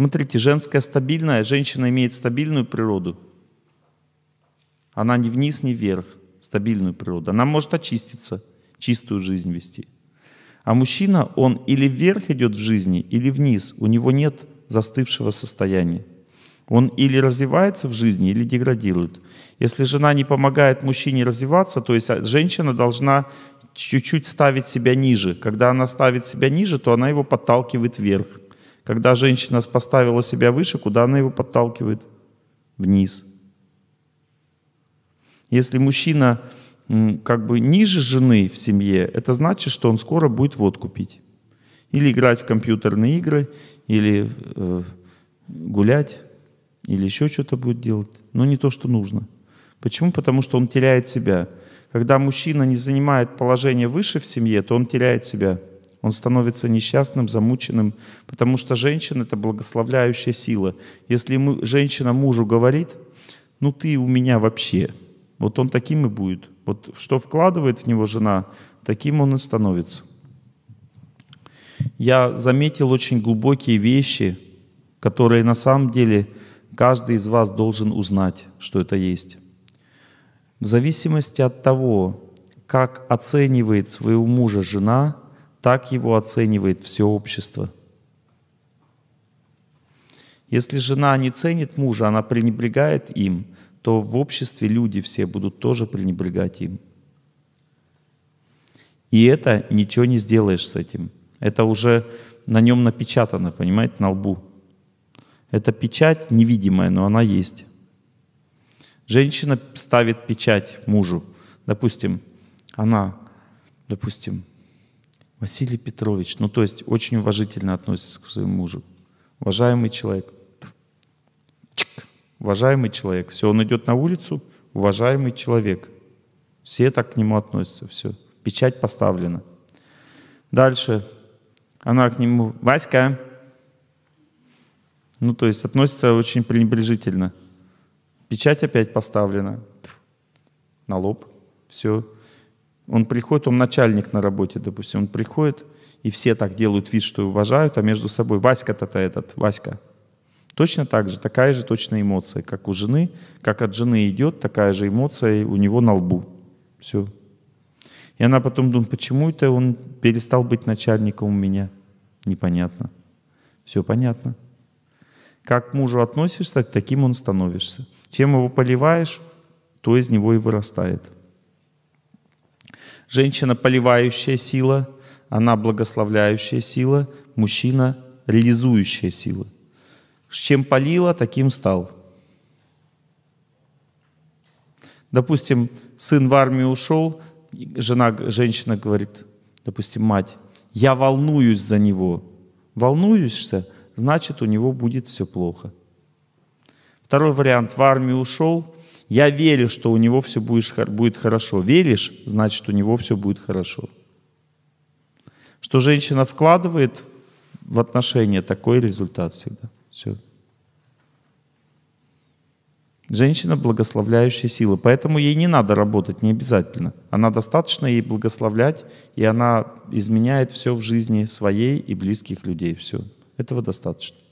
Смотрите, женская стабильная, женщина имеет стабильную природу. Она ни вниз, ни вверх, стабильную природу. Она может очиститься, чистую жизнь вести. А мужчина, он или вверх идет в жизни, или вниз. У него нет застывшего состояния. Он или развивается в жизни, или деградирует. Если жена не помогает мужчине развиваться, то есть а, женщина должна чуть-чуть ставить себя ниже. Когда она ставит себя ниже, то она его подталкивает вверх. Когда женщина поставила себя выше, куда она его подталкивает? Вниз. Если мужчина как бы ниже жены в семье, это значит, что он скоро будет водку пить. Или играть в компьютерные игры, или э, гулять, или еще что-то будет делать. Но не то, что нужно. Почему? Потому что он теряет себя. Когда мужчина не занимает положение выше в семье, то он теряет себя он становится несчастным, замученным, потому что женщина — это благословляющая сила. Если ему, женщина мужу говорит, ну ты у меня вообще, вот он таким и будет. Вот что вкладывает в него жена, таким он и становится. Я заметил очень глубокие вещи, которые на самом деле каждый из вас должен узнать, что это есть. В зависимости от того, как оценивает своего мужа жена — так его оценивает все общество. Если жена не ценит мужа, она пренебрегает им, то в обществе люди все будут тоже пренебрегать им. И это ничего не сделаешь с этим. Это уже на нем напечатано, понимаете, на лбу. Это печать невидимая, но она есть. Женщина ставит печать мужу. Допустим, она, допустим, Василий Петрович, ну то есть очень уважительно относится к своему мужу. Уважаемый человек. Чик. Уважаемый человек. Все, он идет на улицу, уважаемый человек. Все так к нему относятся, все. Печать поставлена. Дальше. Она к нему, Васька. Ну то есть относится очень пренебрежительно. Печать опять поставлена. На лоб. Все. Он приходит, он начальник на работе, допустим, он приходит, и все так делают вид, что уважают, а между собой Васька-то-то этот, Васька. Точно так же, такая же точная эмоция, как у жены, как от жены идет, такая же эмоция у него на лбу. Все. И она потом думает, почему это он перестал быть начальником у меня? Непонятно. Все понятно. Как к мужу относишься, таким он становишься. Чем его поливаешь, то из него и вырастает. Женщина — поливающая сила, она — благословляющая сила, мужчина — реализующая сила. С чем полила, таким стал. Допустим, сын в армию ушел, жена, женщина говорит, допустим, мать, я волнуюсь за него. Волнуешься, значит, у него будет все плохо. Второй вариант, в армию ушел, я верю, что у него все будет хорошо. Веришь, значит, у него все будет хорошо. Что женщина вкладывает в отношения, такой результат всегда. Все. Женщина благословляющая сила. Поэтому ей не надо работать, не обязательно. Она достаточно ей благословлять, и она изменяет все в жизни своей и близких людей. Все. Этого достаточно.